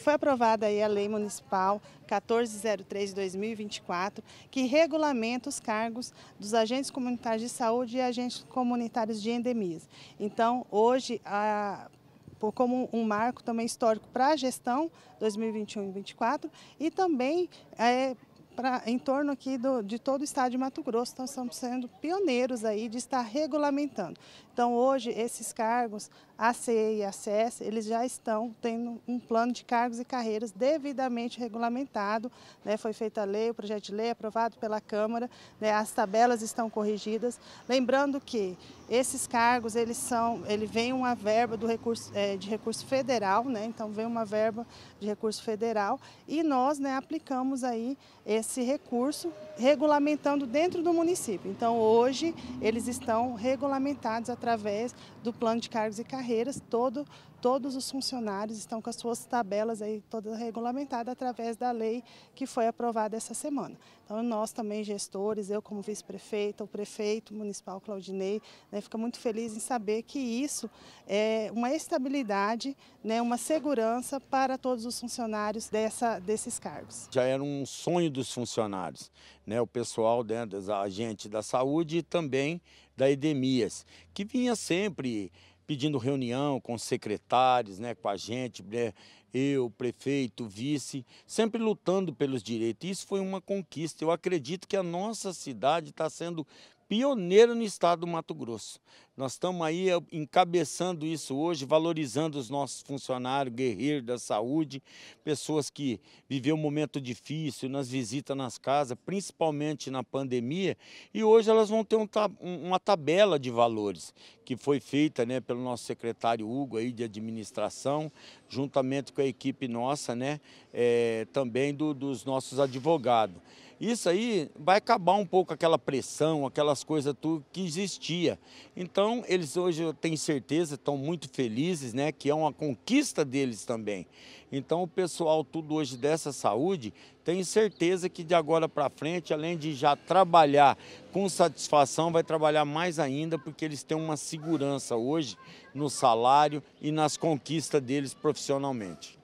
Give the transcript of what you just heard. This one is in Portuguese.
Foi aprovada aí a Lei Municipal 1403-2024, que regulamenta os cargos dos agentes comunitários de saúde e agentes comunitários de endemias. Então, hoje, a como um marco também histórico para a gestão 2021 2024 e também é, pra, em torno aqui do, de todo o estado de Mato Grosso. Então, estamos sendo pioneiros aí de estar regulamentando. Então, hoje, esses cargos, ACE e ACS, eles já estão tendo um plano de cargos e carreiras devidamente regulamentado. Né? Foi feita a lei, o projeto de lei é aprovado pela Câmara, né? as tabelas estão corrigidas. Lembrando que esses cargos, eles são, ele vem uma verba do recurso, é, de recurso federal, né? então vem uma verba de recurso federal e nós né, aplicamos aí esse esse recurso regulamentando dentro do município. Então, hoje, eles estão regulamentados através do plano de cargos e carreiras. Todo, todos os funcionários estão com as suas tabelas aí todas regulamentadas através da lei que foi aprovada essa semana. Então, nós também, gestores, eu como vice-prefeita, o prefeito municipal Claudinei, né, fica muito feliz em saber que isso é uma estabilidade, né, uma segurança para todos os funcionários dessa, desses cargos. Já era um sonho dos funcionários, né? o pessoal né, dos agente da saúde e também da Edemias, que vinha sempre pedindo reunião com os secretários, né, com a gente, né, eu, prefeito, vice, sempre lutando pelos direitos. Isso foi uma conquista. Eu acredito que a nossa cidade está sendo pioneiro no estado do Mato Grosso. Nós estamos aí é, encabeçando isso hoje, valorizando os nossos funcionários, guerreiros da saúde, pessoas que viveu um momento difícil nas visitas nas casas, principalmente na pandemia, e hoje elas vão ter um, uma tabela de valores que foi feita né, pelo nosso secretário Hugo aí de administração, juntamente com a equipe nossa, né, é, também do, dos nossos advogados. Isso aí vai acabar um pouco aquela pressão, aquelas coisas tudo que existia. Então, eles hoje, eu tenho certeza, estão muito felizes, né? Que é uma conquista deles também. Então, o pessoal tudo hoje dessa saúde, tenho certeza que de agora para frente, além de já trabalhar com satisfação, vai trabalhar mais ainda, porque eles têm uma segurança hoje no salário e nas conquistas deles profissionalmente.